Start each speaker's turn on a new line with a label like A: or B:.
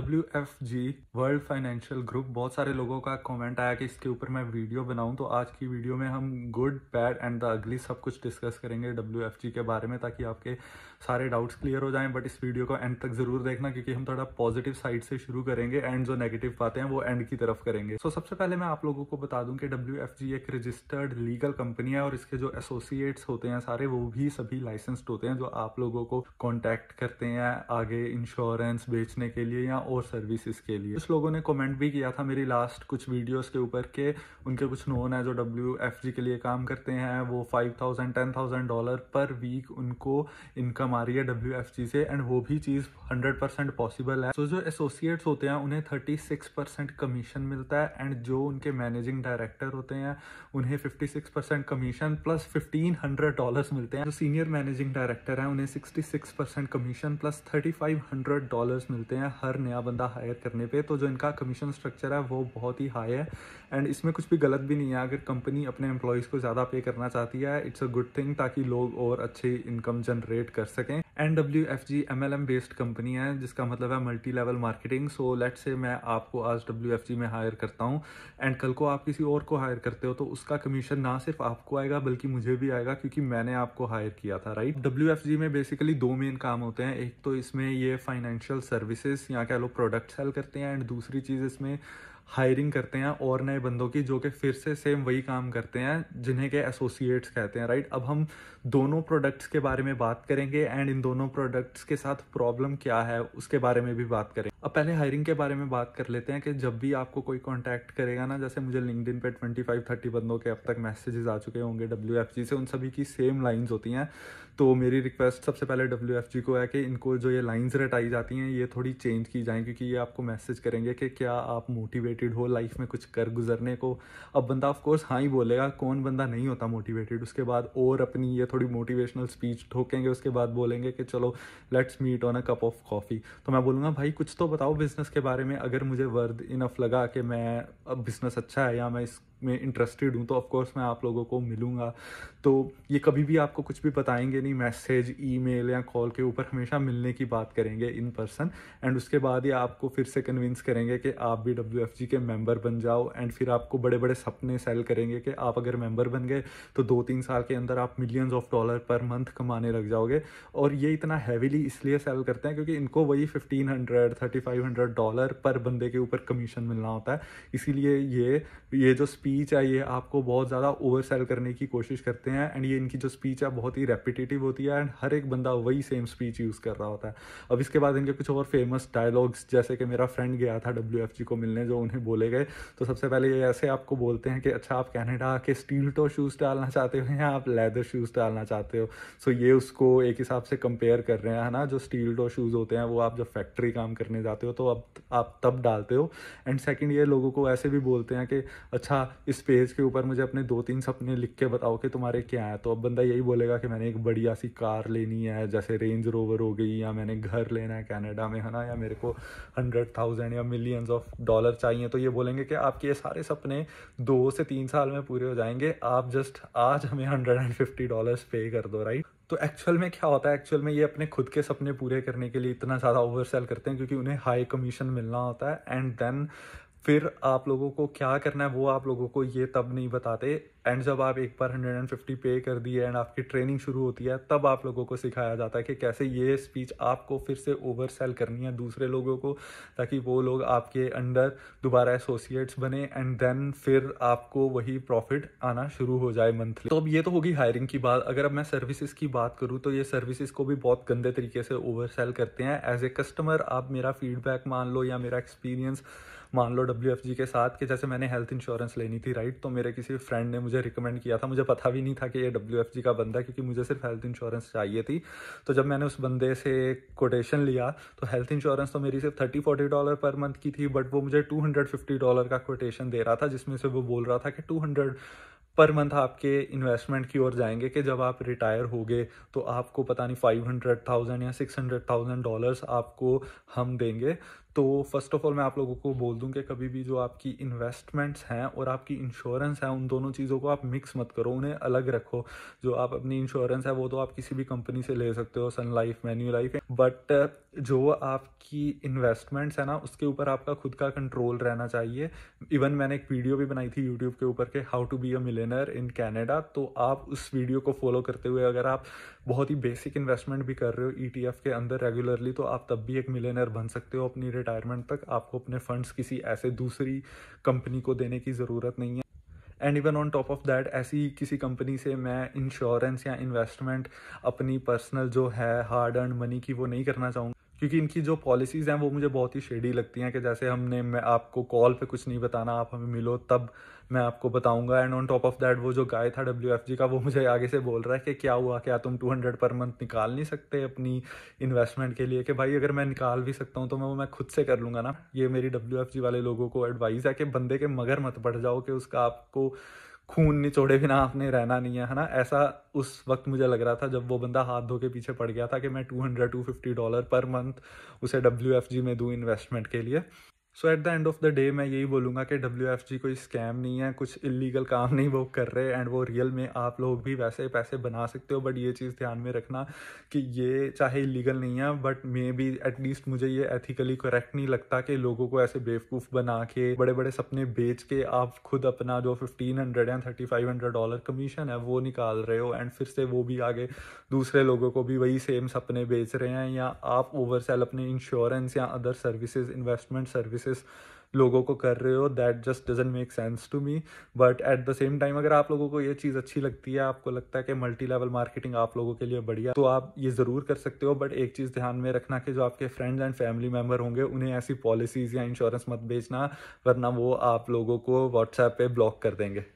A: W F G world financial group बहुत सारे लोगों का कमेंट आया कि इसके ऊपर मैं वीडियो बनाऊं तो आज की वीडियो में हम good bad and the ugly सब कुछ डिस्कस करेंगे डब्ल्यू एफ जी के बारे में ताकि आपके सारे डाउट्स क्लियर हो जाएं बट इस वीडियो को एंड तक जरूर देखना क्योंकि हम थोड़ा पॉजिटिव साइड से शुरू करेंगे एंड जो नेगेटिव बातें हैं वो एंड की तरफ करेंगे सो so, सबसे पहले मैं आप लोगों को बता दूं कि डब्ल्यू एक रजिस्टर्ड लीगल कंपनी है और इसके जो एसोसिएट्स होते हैं सारे वो भी सभी लाइसेंस्ड होते हैं जो आप लोगों को कॉन्टैक्ट करते हैं आगे इंश्योरेंस बेचने के लिए या और सर्विसेज के लिए कुछ लोगों ने कॉमेंट भी किया था मेरी लास्ट कुछ वीडियोज के ऊपर के उनके कुछ नोन है जो डब्ल्यू के लिए काम करते हैं वो five thousand ten thousand dollar per week उनको इनकम कमा रही है डब्ल्यू से एंड वो भी चीज़ हंड्रेड परसेंट पॉसिबल है सो so, जो एसोसिएट्स होते हैं उन्हें थर्टी परसेंट कमीशन मिलता है एंड जो उनके मैनेजिंग डायरेक्टर होते हैं उन्हें fifty six percent commission plus fifteen hundred मिलते हैं जो सीनियर मैनेजिंग डायरेक्टर है उन्हें sixty percent commission plus thirty five hundred dollars मिलते हैं हर नया बंदा हायर करने पे तो जो इनका कमीशन स्ट्रक्चर है वो बहुत ही हाई है एंड इसमें कुछ भी गलत भी नहीं है अगर कंपनी अपने एम्प्लॉयज़ को ज़्यादा पे करना चाहती है इट्स अ गुड थिंग ताकि लोग और अच्छी इनकम जनरेट कर सकें and W F G M L M based company है जिसका मतलब है multi level marketing so let say मैं आपको आज डब्ल्यू एफ जी में हायर करता हूँ एंड कल को आप किसी और को हायर करते हो तो उसका कमीशन ना सिर्फ आपको आएगा बल्कि मुझे भी आएगा क्योंकि मैंने आपको हायर किया था राइट डब्ल्यू एफ जी में बेसिकली दो मेन काम होते हैं एक तो इसमें ये फाइनेंशियल सर्विसेज या कह लो प्रोडक्ट सेल करते हैं एंड दूसरी चीज़ इसमें हायरिंग करते हैं और नए बंदों की जो कि फिर से सेम वही काम करते हैं जिन्हें के एसोसिएट्स कहते हैं राइट अब हम दोनों प्रोडक्ट्स के बारे में बात करेंगे एंड इन दोनों प्रोडक्ट्स के साथ प्रॉब्लम क्या है उसके बारे में भी बात करेंगे अब पहले हायरिंग के बारे में बात कर लेते हैं कि जब भी आपको कोई कांटेक्ट करेगा ना जैसे मुझे लिंकड पे ट्वेंटी फाइव थर्टी बंदों के अब तक मैसेजेस आ चुके होंगे डब्ल्यू एफ जी से उन सभी की सेम लाइन्स होती हैं तो मेरी रिक्वेस्ट सबसे पहले डब्ल्यू एफ जी को है कि इनको जो ये लाइन्स रटाई जाती हैं ये थोड़ी चेंज की जाएँ क्योंकि ये आपको मैसेज करेंगे कि क्या आप मोटिवेटेड हो लाइफ में कुछ कर गुजरने को अब बंदा ऑफकोर्स हाँ ही बोलेगा कौन बंदा नहीं होता मोटिवेटेड उसके बाद और अपनी ये थोड़ी मोटिवेशनल स्पीच ठोकेंगे उसके बाद बोलेंगे कि चलो let's meet on a cup of coffee तो मैं बोलूँगा भाई कुछ तो दोस्तों बताओ बिजनेस के बारे में अगर मुझे वर्द इनफ लगा कि मैं अब बिजनेस अच्छा है या मैं इस में इंटरेस्टेड हूँ तो ऑफकोर्स मैं आप लोगों को मिलूँगा तो ये कभी भी आपको कुछ भी बताएंगे नहीं मैसेज ईमेल या कॉल के ऊपर हमेशा मिलने की बात करेंगे इन पर्सन एंड उसके बाद ही आपको फिर से कन्विंस करेंगे कि आप भी डब्ल्यू के मेम्बर बन जाओ एंड फिर आपको बड़े बड़े सपने सेल करेंगे कि आप अगर मेम्बर बन गए तो दो तीन साल के अंदर आप millions of dollar per month कमाने लग जाओगे और ये इतना हैवीली इसलिए सेल करते हैं क्योंकि इनको वही fifteen hundred thirty five hundred dollar per बंदे के ऊपर कमीशन मिलना होता है इसीलिए ये ये जो स्पीच है ये आपको बहुत ज़्यादा ओवर सेल करने की कोशिश करते हैं एंड ये इनकी जो स्पीच है बहुत ही रेपिटेटिव होती है एंड हर एक बंदा वही सेम स्पीच यूज़ कर रहा होता है अब इसके बाद इनके कुछ और फेमस डायलॉग्स जैसे कि मेरा फ्रेंड गया था डब्ल्यू को मिलने जो उन्हें बोले गए तो सबसे पहले ये ऐसे आपको बोलते हैं कि अच्छा आप कैनेडा के स्टील टो शूज़ डालना चाहते हो या आप लेदर शूज़ डालना चाहते हो सो ये उसको एक हिसाब से कंपेयर कर रहे हैं ना जो स्टील टो शूज़ होते हैं वो आप जब फैक्ट्री काम करने जाते हो तो अब आप तब डालते हो एंड सेकेंड ये लोगों को ऐसे भी बोलते हैं कि अच्छा इस पेज के ऊपर मुझे अपने दो तीन सपने लिख के बताओ कि तुम्हारे क्या है तो अब बंदा यही बोलेगा कि मैंने एक बढ़िया सी कार लेनी है जैसे रेंज रोवर हो गई या मैंने घर लेना है कैनेडा में है ना या मेरे को हंड्रेड थाउजेंड या मिलियंस ऑफ डॉलर चाहिए तो ये बोलेंगे कि आपके ये सारे सपने दो से तीन साल में पूरे हो जाएंगे आप जस्ट आज हमें हंड्रेड एंड फिफ्टी डॉलर पे कर दो राइट तो एक्चुअल में क्या होता है एक्चुअल में ये अपने खुद के सपने पूरे करने के लिए इतना ज़्यादा ओवर सेल करते हैं क्योंकि उन्हें हाई कमीशन मिलना होता है एंड देन फिर आप लोगों को क्या करना है वो आप लोगों को ये तब नहीं बताते एंड जब आप एक बार 150 पे कर दिए एंड आपकी ट्रेनिंग शुरू होती है तब आप लोगों को सिखाया जाता है कि कैसे ये स्पीच आपको फिर से ओवर सेल करनी है दूसरे लोगों को ताकि वो लोग आपके अंडर दोबारा एसोसिएट्स बने एंड देन फिर आपको वही प्रॉफिट आना शुरू हो जाए मंथली तो अब ये तो होगी हायरिंग की बात अगर अब मैं सर्विसेज की बात करूँ तो ये सर्विसेज को भी बहुत गंदे तरीके से ओवर सेल करते हैं एज ए कस्टमर आप मेरा फीडबैक मान लो या मेरा एक्सपीरियंस मान लो डब्ल्यू के साथ कि जैसे मैंने हेल्थ इंश्योरेंस लेनी थी राइट तो मेरे किसी फ्रेंड ने मुझे रिकमेंड किया था मुझे पता भी नहीं था कि ये डब्ल्यू का बंदा क्योंकि मुझे सिर्फ हेल्थ इंश्योरेंस चाहिए थी तो जब मैंने उस बंदे से कोटेशन लिया तो हेल्थ इंश्योरेंस तो मेरी सिर्फ thirty forty dollar per month की थी बट वो मुझे टू हंड्रेड फिफ्टी डॉलर का कोटेशन दे रहा था जिसमें से वो बोल रहा था कि टू हंड्रेड पर मंथ आपके इन्वेस्टमेंट की ओर जाएंगे कि जब आप रिटायर हो गए तो आपको पता नहीं फाइव हंड्रेड थाउजेंड या सिक्स हंड्रेड थाउजेंड डॉलर्स आपको हम देंगे तो फर्स्ट ऑफ ऑल मैं आप लोगों को बोल दूं कि कभी भी जो आपकी इन्वेस्टमेंट्स हैं और आपकी इंश्योरेंस है उन दोनों चीज़ों को आप मिक्स मत करो उन्हें अलग रखो जो आप अपनी इंश्योरेंस है वो तो आप किसी भी कंपनी से ले सकते हो Sun Life Manulife but जो आपकी इन्वेस्टमेंट्स है ना उसके ऊपर आपका खुद का कंट्रोल रहना चाहिए इवन मैंने एक वीडियो भी बनाई थी यूट्यूब के ऊपर के how to be a millionaire in Canada तो आप उस वीडियो को फॉलो करते हुए अगर आप बहुत ही बेसिक इन्वेस्टमेंट भी कर रहे हो ई e के अंदर रेगुलरली तो आप तब भी एक मिलेनर बन सकते हो अपनी रिटायरमेंट तक आपको अपने फंड्स किसी ऐसे दूसरी कंपनी को देने की ज़रूरत नहीं है and even on top of that ऐसी किसी कंपनी से मैं इंश्योरेंस या इन्वेस्टमेंट अपनी पर्सनल जो है हार्ड अर्न मनी की वो नहीं करना चाहूँगा क्योंकि इनकी जो पॉलिसीज़ हैं वो मुझे बहुत ही शेडी लगती हैं कि जैसे हमने मैं आपको कॉल पे कुछ नहीं बताना आप हमें मिलो तब मैं आपको बताऊंगा and on top of that वो जो गाय था डब्ल्यू का वो मुझे आगे से बोल रहा है कि क्या हुआ क्या तुम 200 पर मंथ निकाल नहीं सकते अपनी इन्वेस्टमेंट के लिए कि भाई अगर मैं निकाल भी सकता हूँ तो मैं वो मैं खुद से कर लूँगा ना ये मेरी डब्ल्यू वाले लोगों को एडवाइस है कि बंदे के मगर मत पड़ जाओ कि उसका आपको खून निचोड़े बिना आपने रहना नहीं है है ना ऐसा उस वक्त मुझे लग रहा था जब वो बंदा हाथ धो के पीछे पड़ गया था कि मैं two hundred two fifty dollar per month उसे डब्ल्यू एफ जी में दूँ इन्वेस्टमेंट के लिए so at the end of the day मैं यही बोलूँगा कि डब्ल्यू एफ जी कोई स्कैम नहीं है कुछ इलीगल काम नहीं वो कर रहे एंड वो रियल में आप लोग भी वैसे पैसे बना सकते हो बट ये चीज़ ध्यान में रखना कि ये चाहे इलीगल नहीं है बट मे बी एटलीस्ट मुझे ये एथिकली करेक्ट नहीं लगता कि लोगों को ऐसे बेवकूफ़ बना के बड़े बड़े सपने बेच के आप खुद अपना जो फिफ्टीन हंड्रेड या thirty five hundred dollar commission है वो निकाल रहे हो एंड फिर से वो भी आगे दूसरे लोगों को भी वही सेम सपने बेच रहे हैं या आप ओवर अपने इंश्योरेंस या other services investment service basis लोगों को कर रहे हो that just doesn't make sense to me but at the same time अगर आप लोगों को ये चीज़ अच्छी लगती है आपको लगता है कि मल्टी लेवल मार्केटिंग आप लोगों के लिए बढ़िया तो आप ये ज़रूर कर सकते हो बट एक चीज़ ध्यान में रखना कि जो आपके फ्रेंड्स एंड फैमिली मेम्बर होंगे उन्हें ऐसी पॉलिसीज़ या इंश्योरेंस मत बेचना वरना वो आप लोगों को व्हाट्सएप पर ब्लॉक कर देंगे